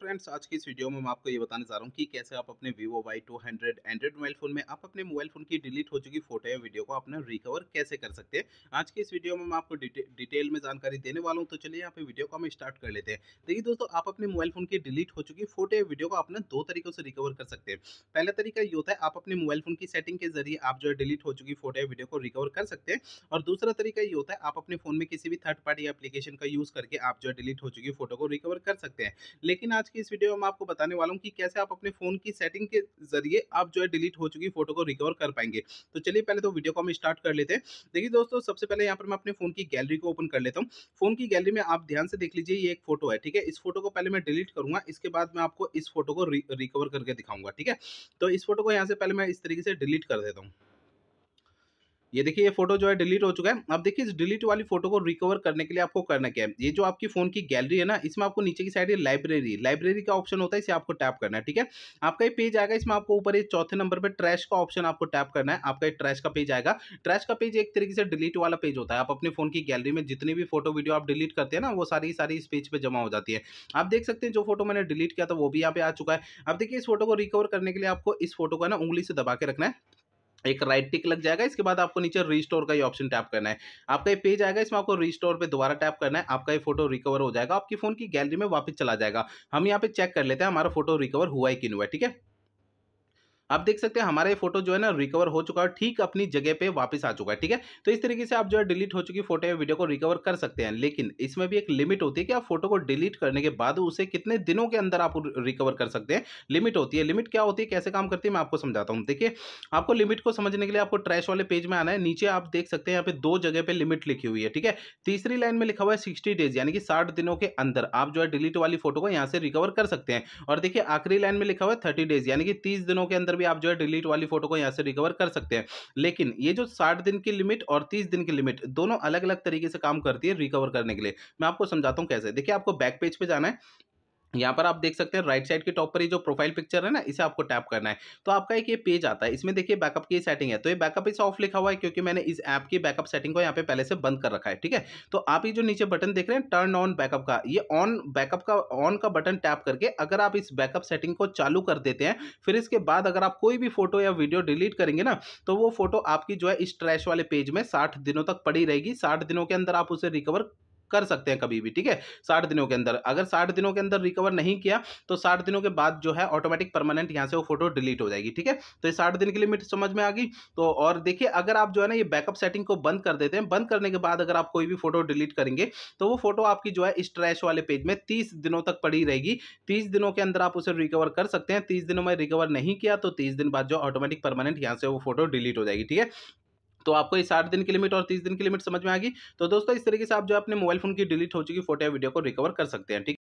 friends आज की इस वीडियो में मैं आपको ये बताने जा रहा हूँ कि कैसे आप अपने Vivo Y two hundred Android mobile phone में आप अपने मोबाइल फोन की डिलीट हो चुकी फोटो या वीडियो को अपना रिकवर कैसे कर सकते हैं आज की इस वीडियो में मैं आपको डिटे, डिटेल में जानकारी देने वाला हूँ तो चलिए यहाँ पे वीडियो को हम स्टार्ट कर लेते हैं देखिए दोस्तों आप अपने मोबाइल फोन की डिलीट हो चुकी फोटो या वीडियो को अपना दो तरीकों से रिकवर कर सकते हैं पहला तरीका ये होता है आप अपने मोबाइल फोन की सेटिंग के जरिए आप जो है डिलीट हो चुकी फोटो या वीडियो को रिकवर कर सकते हैं और दूसरा तरीका ये होता है आप अपने फोन में किसी भी थर्ड पार्टी एप्लीकेशन का यूज करके आप जो है डिलीट हो चुकी फोटो को रिकवर कर सकते हैं लेकिन आज आज की इस वीडियो में आपको बताने वाला हूँ कि कैसे आप अपने फ़ोन की सेटिंग के जरिए आप जो है डिलीट हो चुकी फोटो को रिकवर कर पाएंगे तो चलिए पहले तो वीडियो को हम स्टार्ट कर लेते हैं देखिए दोस्तों सबसे पहले यहाँ पर मैं अपने फ़ोन की गैलरी को ओपन कर लेता हूँ फ़ोन की गैलरी में आप ध्यान से देख लीजिए ये एक फोटो है ठीक है इस फोटो को पहले मैं डिलीट करूंगा इसके बाद मैं आपको इस फोटो को रिकवर करके दिखाऊंगा ठीक है तो इस फोटो को यहाँ से पहले मैं इस तरीके से डिलीट कर देता हूँ ये देखिए ये फोटो जो है डिलीट हो चुका है अब देखिए इस डिलीट वाली फोटो को रिकवर करने के लिए आपको करना क्या है ये जो आपकी फोन की गैलरी है ना इसमें आपको नीचे की साइड लाइब्रेरी लाइब्रेरी का ऑप्शन होता है इसे आपको टैप करना है ठीक है आपका ये पेज आएगा इसमें आपको ऊपर चौथे नंबर पर ट्रैश का ऑप्शन आपको टैप करना है आपका ट्रैश का पेज आएगा ट्रैश का पेज एक तरीके से डिलीट वाला पेज होता है आप अपने फोन की गैलरी में जितनी भी फोटो वीडियो आप डिलीट करते हैं ना वो सारी सारी इस पेज पर जमा हो जाती है आप देख सकते हैं जो फोटो मैंने डिलीट किया था वो भी यहाँ पे आ चुका है अब देखिए इस फोटो को रिकवर करने के लिए आपको इस फोटो को ना उंगली से दबा के रखना है एक राइट टिक लग जाएगा इसके बाद आपको नीचे रिस्टोर का ये ऑप्शन टैप करना है आपका ये पेज आएगा इसमें आपको रिस्टोर पे दोबारा टैप करना है आपका ये फोटो रिकवर हो जाएगा आपकी फोन की गैलरी में वापस चला जाएगा हम यहाँ पे चेक कर लेते हैं हमारा फोटो रिकवर हुआ है कि नहीं हुआ ठीक है आप देख सकते हैं हमारा ये फोटो जो है ना रिकवर हो चुका है ठीक अपनी जगह पे वापस आ चुका है ठीक है तो इस तरीके से आप जो है डिलीट हो चुकी फोटो या वीडियो को रिकवर कर सकते हैं लेकिन इसमें भी एक लिमिट होती है कि आप फोटो को डिलीट करने के बाद उसे कितने दिनों के अंदर आप रिकवर कर सकते हैं लिमिट होती है लिमिट क्या होती है कैसे काम करती है मैं आपको समझाता हूँ देखिए आपको लिमिट को समझने के लिए आपको ट्रैश वाले पेज में आना है नीचे आप देख सकते हैं यहाँ पे दो जगह पे लिमिट लिखी हुई है ठीक है तीसरी लाइन में लिखा हुआ है सिक्सटी डेज यानी कि साठ दिनों के अंदर आप जो है डिलीट वाली फोटो को यहाँ से रिकवर कर सकते हैं और देखिए आखिरी लाइन में लिखा हुआ है थर्टी डेज यानी कि तीस दिनों के अंदर भी आप जो है डिलीट वाली फोटो को यहाँ से रिकवर कर सकते हैं लेकिन ये जो साठ दिन की लिमिट और तीस दिन की लिमिट दोनों अलग अलग तरीके से काम करती है रिकवर करने के लिए मैं आपको समझाता हूँ कैसे देखिए आपको बैक पेज पे जाना है यहाँ पर आप देख सकते हैं राइट साइड के टॉप पर ये जो प्रोफाइल पिक्चर है ना इसे आपको टैप करना है तो आपका एक ये पेज आता है इसमें देखिए बैकअप की सेटिंग है तो ये बैकअप इस ऑफ लिखा हुआ है क्योंकि मैंने इस ऐप की बैकअप सेटिंग को यहाँ पे पहले से बंद कर रखा है ठीक है तो आप ये जो नीचे बटन देख रहे हैं टर्न ऑन बैकअप का ये ऑन बैकअप का ऑन का बटन टैप करके अगर आप इस बैकअप सेटिंग को चालू कर देते हैं फिर इसके बाद अगर आप कोई भी फोटो या वीडियो डिलीट करेंगे ना तो वो फोटो आपकी जो है इस ट्रैश वाले पेज में साठ दिनों तक पड़ी रहेगी साठ दिनों के अंदर आप उसे रिकवर कर सकते हैं कभी भी ठीक है साठ दिनों के अंदर अगर साठ दिनों के अंदर रिकवर नहीं किया तो साठ दिनों के बाद जो है ऑटोमेटिक परमानेंट यहाँ से वो फोटो डिलीट हो जाएगी ठीक है तो ये साठ दिन की लिमिट समझ में आ गई तो और देखिए अगर आप जो है ना ये बैकअप सेटिंग को बंद कर देते हैं बंद करने के बाद अगर आप कोई भी फोटो डिलीट करेंगे तो वो फोटो आपकी जो है स्ट्रैच वाले पेज में तीस दिनों तक पड़ी रहेगी तीस दिनों के अंदर आप उसे रिकवर कर सकते हैं तीस दिनों में रिकवर नहीं किया तो तीस दिन बाद जो ऑटोमेटिक परमानेंट यहाँ से वो फोटो डिलीट हो जाएगी ठीक है तो आपको ये साठ दिन की लिमिट और तीस दिन की लिमिट समझ में आ गई तो दोस्तों इस तरीके से आप जो अपने मोबाइल फोन की डिलीट हो चुकी फोटो या वीडियो को रिकवर कर सकते हैं ठीक